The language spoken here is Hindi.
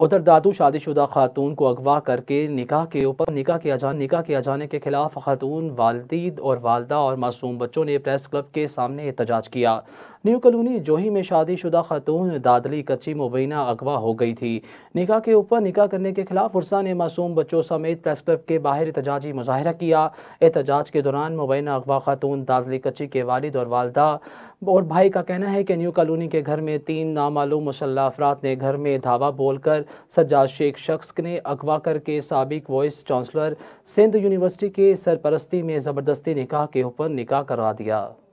उधर दादू शादीशुदा खातून को अगवा करके निकाह के ऊपर निकाह किया जा निकाह किया जाने के खिलाफ खातून वालदीद और वालदा और मासूम बच्चों ने प्रेस क्लब के सामने एहतजाज किया न्यू कलोनी जोही में शादीशुदा खातून दादली कच्ची मुबैना अगवा हो गई थी निकाह के ऊपर निकाह करने के खिलाफ उर्सा ने मासूम बच्चों समेत प्रेस क्लब के बाहर एहतजाजी मुजाहरा किया एहतजाज के दौरान मुबैना अगवा खातून दादली कच्ची के वालद और वालदा और भाई का कहना है कि न्यू कॉलोनी के घर में तीन नामालूम मुसल्ह अफराद ने घर में धावा बोलकर सज्जाद शेख शख्स ने अगवा करके सबक वॉइस चांसलर सिंध यूनिवर्सिटी के सरपरस्ती में ज़बरदस्ती निकाह के ऊपर निकाह करवा दिया